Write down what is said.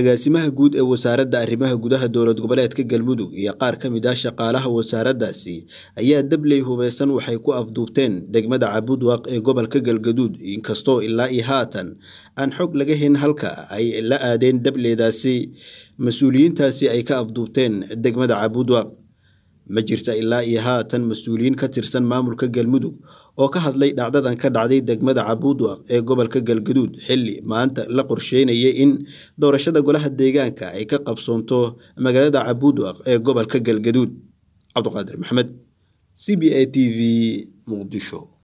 agaasimaha guud ee wasaaradda arrimaha gudaha dowlad goboleedka galmudug iyo qaar ka mid ah shaqaalaha wasaaraddaasi ayaa dabley hubeysan waxay ku afduubteen degmada cabudwaq ee gobolka galgaduud inkastoo ilaa iyo haatan aan xog laga hen halka ay la aadeen dableydaasi mas-uuliyiintaasi ay ka afduubteen degmada cabudwaq ma jirta ilaa iyo haatan mas-uuliyiin ka tirsan maamulka galmudug oo ka hadlay dhacdadan ka dhacday degmada cabuuduaq ee gobolka galgaduud xilli maanta la qorsheynaya in doorashada golaha deegaanka ay ka qabsoonto magaalada cabuuduaq ee gobolka galgaduud cabduqaadir maxamed c b a t v muqdisho